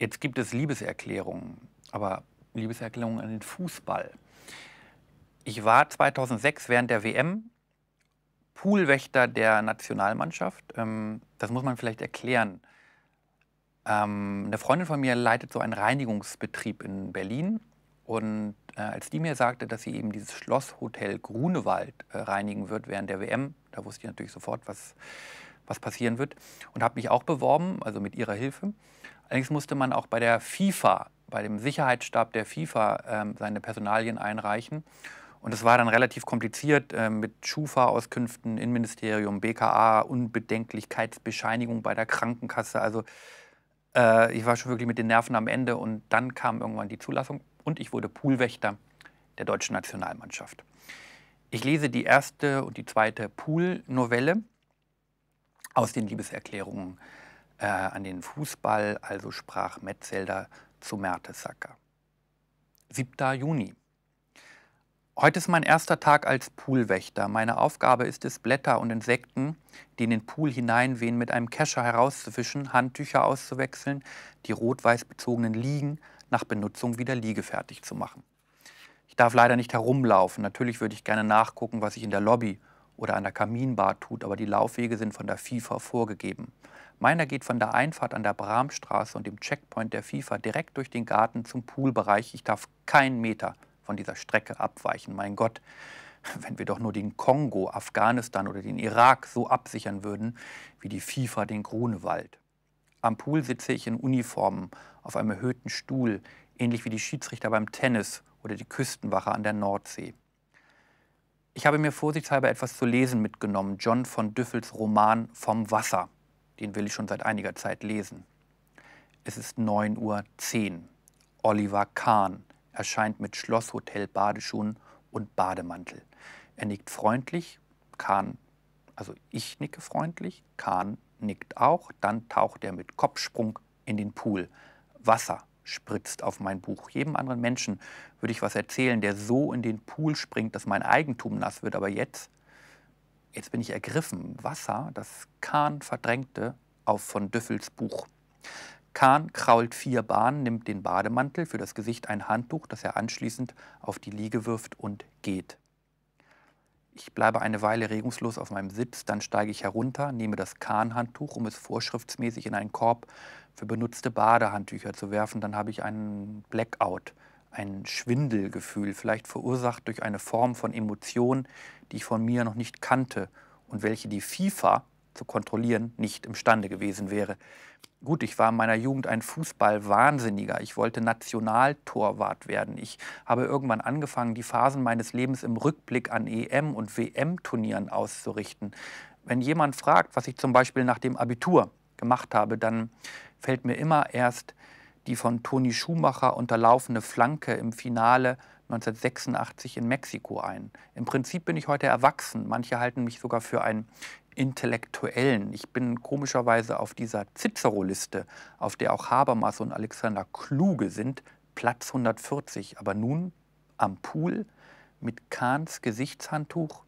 Jetzt gibt es Liebeserklärungen, aber Liebeserklärungen an den Fußball. Ich war 2006 während der WM Poolwächter der Nationalmannschaft. Ähm, das muss man vielleicht erklären. Ähm, eine Freundin von mir leitet so einen Reinigungsbetrieb in Berlin. Und äh, als die mir sagte, dass sie eben dieses Schlosshotel Grunewald äh, reinigen wird während der WM, da wusste ich natürlich sofort, was, was passieren wird. Und habe mich auch beworben, also mit ihrer Hilfe. Allerdings musste man auch bei der FIFA, bei dem Sicherheitsstab der FIFA, ähm, seine Personalien einreichen. Und es war dann relativ kompliziert äh, mit Schufa-Auskünften, Innenministerium, BKA, Unbedenklichkeitsbescheinigung bei der Krankenkasse. Also äh, ich war schon wirklich mit den Nerven am Ende und dann kam irgendwann die Zulassung und ich wurde Poolwächter der deutschen Nationalmannschaft. Ich lese die erste und die zweite Pool-Novelle aus den Liebeserklärungen äh, an den Fußball, also sprach Metzelder zu Mertesacker. 7. Juni. Heute ist mein erster Tag als Poolwächter. Meine Aufgabe ist es, Blätter und Insekten, die in den Pool hineinwehen, mit einem Kescher herauszufischen, Handtücher auszuwechseln, die rot-weiß bezogenen Liegen nach Benutzung wieder liegefertig zu machen. Ich darf leider nicht herumlaufen. Natürlich würde ich gerne nachgucken, was ich in der Lobby oder an der Kaminbar tut, aber die Laufwege sind von der FIFA vorgegeben. Meiner geht von der Einfahrt an der Bramstraße und dem Checkpoint der FIFA direkt durch den Garten zum Poolbereich. Ich darf keinen Meter von dieser Strecke abweichen. Mein Gott, wenn wir doch nur den Kongo, Afghanistan oder den Irak so absichern würden, wie die FIFA den Grunewald. Am Pool sitze ich in Uniformen, auf einem erhöhten Stuhl, ähnlich wie die Schiedsrichter beim Tennis oder die Küstenwache an der Nordsee. Ich habe mir vorsichtshalber etwas zu lesen mitgenommen, John von Düffels Roman Vom Wasser. Den will ich schon seit einiger Zeit lesen. Es ist 9.10 Uhr. Oliver Kahn erscheint mit Schlosshotel, Badeschuhen und Bademantel. Er nickt freundlich, Kahn, also ich nicke freundlich, Kahn nickt auch, dann taucht er mit Kopfsprung in den Pool. Wasser spritzt auf mein Buch. Jedem anderen Menschen würde ich was erzählen, der so in den Pool springt, dass mein Eigentum nass wird. Aber jetzt, jetzt bin ich ergriffen. Wasser, das Kahn verdrängte, auf von Düffels Buch. Kahn krault vier Bahnen, nimmt den Bademantel, für das Gesicht ein Handtuch, das er anschließend auf die Liege wirft und geht. Ich bleibe eine Weile regungslos auf meinem Sitz, dann steige ich herunter, nehme das Kahnhandtuch, um es vorschriftsmäßig in einen Korb für benutzte Badehandtücher zu werfen. Dann habe ich einen Blackout, ein Schwindelgefühl, vielleicht verursacht durch eine Form von Emotion, die ich von mir noch nicht kannte und welche die FIFA zu kontrollieren, nicht imstande gewesen wäre. Gut, ich war in meiner Jugend ein Fußballwahnsinniger. Ich wollte Nationaltorwart werden. Ich habe irgendwann angefangen, die Phasen meines Lebens im Rückblick an EM- und WM-Turnieren auszurichten. Wenn jemand fragt, was ich zum Beispiel nach dem Abitur gemacht habe, dann fällt mir immer erst die von Toni Schumacher unterlaufene Flanke im Finale 1986 in Mexiko ein. Im Prinzip bin ich heute erwachsen. Manche halten mich sogar für ein Intellektuellen. Ich bin komischerweise auf dieser Cicero-Liste, auf der auch Habermas und Alexander Kluge sind, Platz 140. Aber nun am Pool mit Kahns Gesichtshandtuch